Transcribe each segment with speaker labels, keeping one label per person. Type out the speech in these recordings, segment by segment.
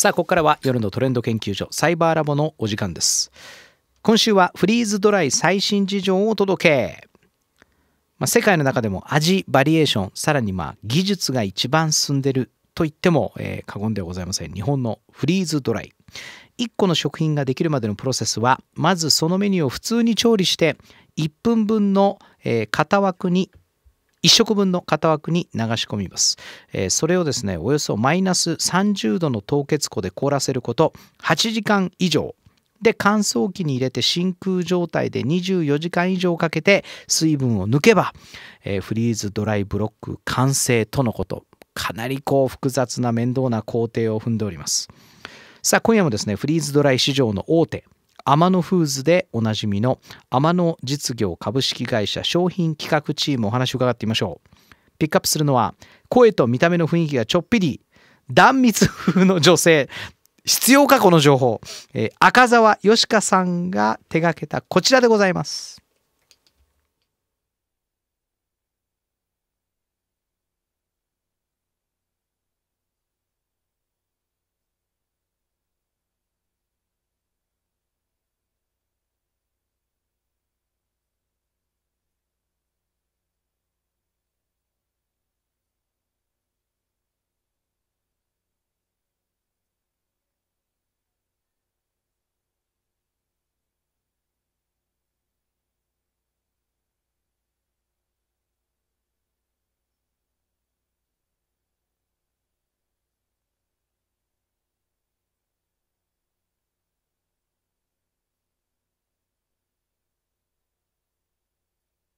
Speaker 1: さあここからは夜のトレンド研究所サイバーラボのお時間です今週はフリーズドライ最新事情をお届けまあ、世界の中でも味バリエーションさらにまあ技術が一番進んでると言っても、えー、過言ではございません日本のフリーズドライ1個の食品ができるまでのプロセスはまずそのメニューを普通に調理して1分分の、え型枠に1色分の型枠に流し込みます、えー、それをですねおよそマイナス30度の凍結庫で凍らせること8時間以上で乾燥機に入れて真空状態で24時間以上かけて水分を抜けば、えー、フリーズドライブロック完成とのことかなりこう複雑な面倒な工程を踏んでおりますさあ今夜もですねフリーズドライ市場の大手天野フーズでおなじみの天野実業株式会社商品企画チームお話を伺ってみましょうピックアップするのは声と見た目の雰囲気がちょっぴり断密風の女性必要かこの情報、えー、赤澤よしかさんが手がけたこちらでございます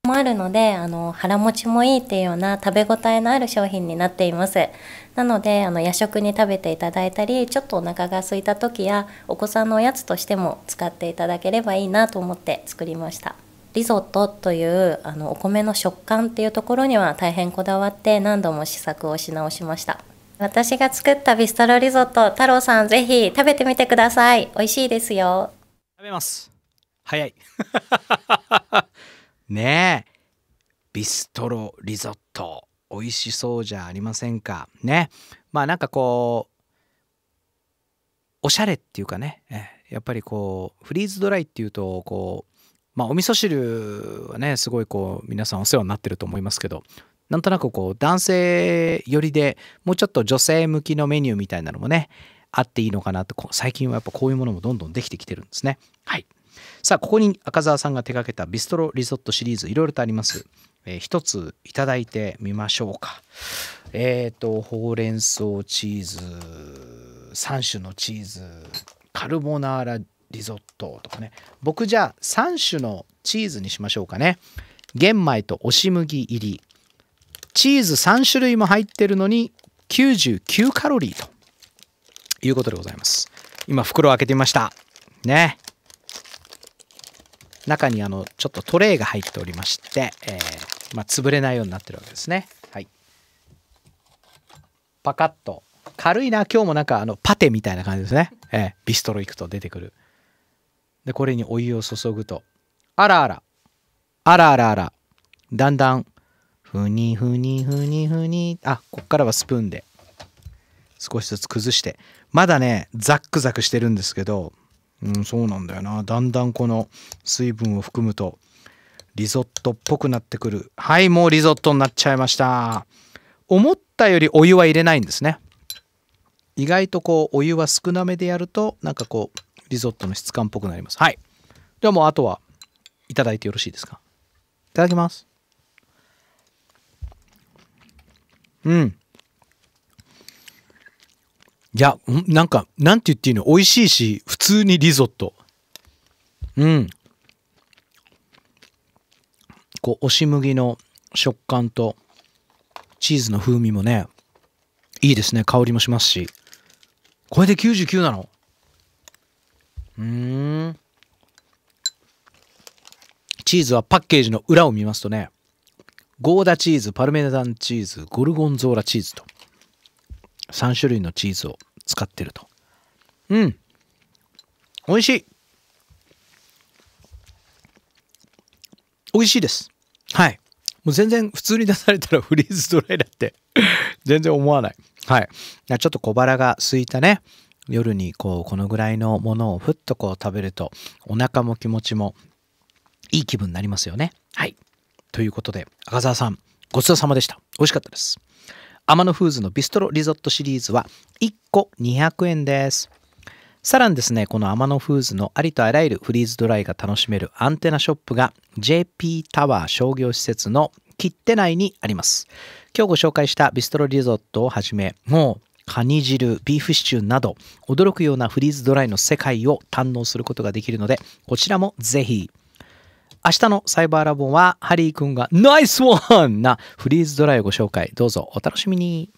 Speaker 2: もあるのであの腹持ちもいいっていうような食べ応えのある商品になっていますなのであの夜食に食べていただいたりちょっとお腹が空いた時やお子さんのおやつとしても使っていただければいいなと思って作りましたリゾットというあのお米の食感っていうところには大変こだわって何度も試作をし直しました私が作ったビストロリゾット太郎さんぜひ食べてみてください美味しいですよ食べます早い
Speaker 1: ねえビストロリゾット美味しそうじゃありませんかねまあなんかこうおしゃれっていうかねやっぱりこうフリーズドライっていうとこうまあお味噌汁はねすごいこう皆さんお世話になってると思いますけどなんとなくこう男性寄りでもうちょっと女性向きのメニューみたいなのもねあっていいのかなと最近はやっぱこういうものもどんどんできてきてるんですねはい。さあここに赤澤さんが手掛けたビストロリゾットシリーズいろいろとあります、えー、一ついただいてみましょうかえっ、ー、とほうれん草チーズ3種のチーズカルボナーラリゾットとかね僕じゃあ3種のチーズにしましょうかね玄米と押し麦入りチーズ3種類も入ってるのに99カロリーということでございます今袋を開けてみましたね中にあのちょっとトレイが入っておりまして、えー、まあ、潰れないようになってるわけですね。はい、パカッと軽いな今日もなんかあのパテみたいな感じですね、えー、ビストロ行くと出てくるでこれにお湯を注ぐとあらあらあらあらあらだんだんふにふにふにふにあこっからはスプーンで少しずつ崩してまだねザックザクしてるんですけどうん、そうなんだよな。だんだんこの水分を含むと、リゾットっぽくなってくる。はい、もうリゾットになっちゃいました。思ったよりお湯は入れないんですね。意外とこう、お湯は少なめでやると、なんかこう、リゾットの質感っぽくなります。はい。ではもう、あとは、いただいてよろしいですか。いただきます。うん。いや、なんか、なんて言っていいの美味しいし、普通にリゾット。うん。こう、押し麦の食感と、チーズの風味もね、いいですね。香りもしますし。これで99なのうーん。チーズはパッケージの裏を見ますとね、ゴーダチーズ、パルメザンチーズ、ゴルゴンゾーラチーズと。3種類のチーズを使ってるとうん美味しい美味しいですはいもう全然普通に出されたらフリーズドライだって 全然思わないはいちょっと小腹が空いたね夜にこうこのぐらいのものをふっとこう食べるとお腹も気持ちもいい気分になりますよねはいということで赤澤さんごちそうさまでした美味しかったです天野フーズのビストロリゾットシリーズは1個200円です。さらにですね、この天野フーズのありとあらゆるフリーズドライが楽しめるアンテナショップが JP タワー商業施設の切手内にあります。今日ご紹介したビストロリゾットをはじめ、もうカニ汁、ビーフシチューなど驚くようなフリーズドライの世界を堪能することができるので、こちらもぜひ。明日のサイバーラボはハリー君がナイスワンなフリーズドライをご紹介。どうぞお楽しみに。